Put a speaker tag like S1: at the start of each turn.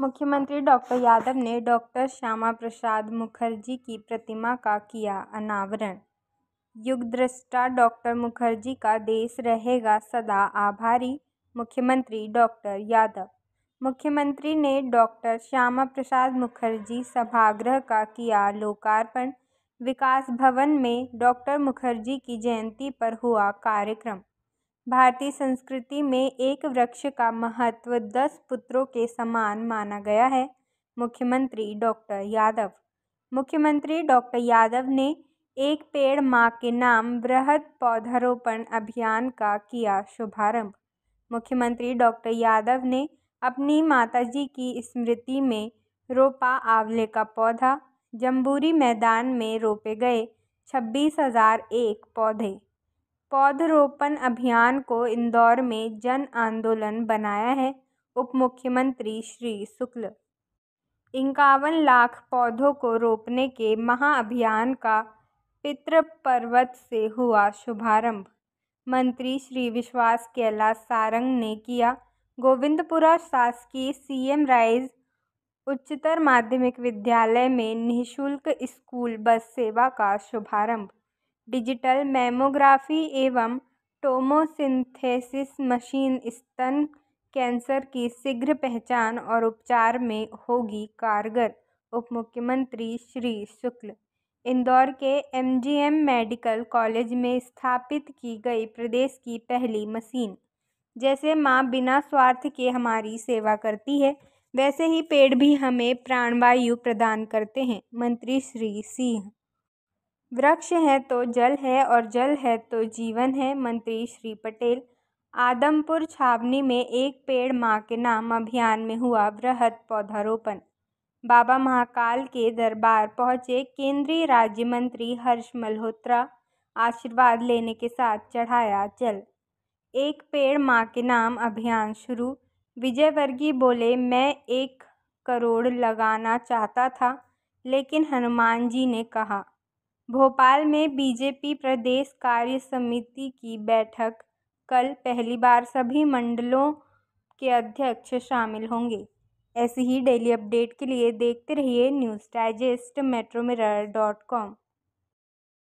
S1: मुख्यमंत्री डॉक्टर यादव ने डॉक्टर श्यामा प्रसाद मुखर्जी की प्रतिमा का किया अनावरण युगदृष्टा डॉक्टर मुखर्जी का देश रहेगा सदा आभारी मुख्यमंत्री डॉक्टर यादव मुख्यमंत्री ने डॉक्टर श्यामा प्रसाद मुखर्जी सभागृह का किया लोकार्पण विकास भवन में डॉक्टर मुखर्जी की जयंती पर हुआ कार्यक्रम भारतीय संस्कृति में एक वृक्ष का महत्व दस पुत्रों के समान माना गया है मुख्यमंत्री डॉक्टर यादव मुख्यमंत्री डॉक्टर यादव ने एक पेड़ माँ के नाम बृहद पौधारोपण अभियान का किया शुभारंभ मुख्यमंत्री डॉक्टर यादव ने अपनी माताजी की स्मृति में रोपा आंवले का पौधा जम्बूरी मैदान में रोपे गए छब्बीस हज़ार एक पौधे पौधरोपण अभियान को इंदौर में जन आंदोलन बनाया है उप मुख्यमंत्री श्री शुक्ल इक्यावन लाख पौधों को रोपने के महाअभियान का पितृपर्वत से हुआ शुभारंभ मंत्री श्री विश्वास कैलाश सारंग ने किया गोविंदपुरा शासकीय सीएम राइज उच्चतर माध्यमिक विद्यालय में निःशुल्क स्कूल बस सेवा का शुभारंभ डिजिटल मेमोग्राफी एवं टोमोसिंथेसिस मशीन स्तन कैंसर की शीघ्र पहचान और उपचार में होगी कारगर उप मुख्यमंत्री श्री शुक्ल इंदौर के एमजीएम मेडिकल कॉलेज में स्थापित की गई प्रदेश की पहली मशीन जैसे माँ बिना स्वार्थ के हमारी सेवा करती है वैसे ही पेड़ भी हमें प्राणवायु प्रदान करते हैं मंत्री श्री सिंह वृक्ष है तो जल है और जल है तो जीवन है मंत्री श्री पटेल आदमपुर छावनी में एक पेड़ माँ के नाम अभियान में हुआ वृहद पौधारोपण बाबा महाकाल के दरबार पहुंचे केंद्रीय राज्य मंत्री हर्ष मल्होत्रा आशीर्वाद लेने के साथ चढ़ाया जल एक पेड़ माँ के नाम अभियान शुरू विजयवर्गीय बोले मैं एक करोड़ लगाना चाहता था लेकिन हनुमान जी ने कहा भोपाल में बीजेपी प्रदेश कार्य समिति की बैठक कल पहली बार सभी मंडलों के अध्यक्ष शामिल होंगे ऐसे ही डेली अपडेट के लिए देखते रहिए news digest metro mirror dot com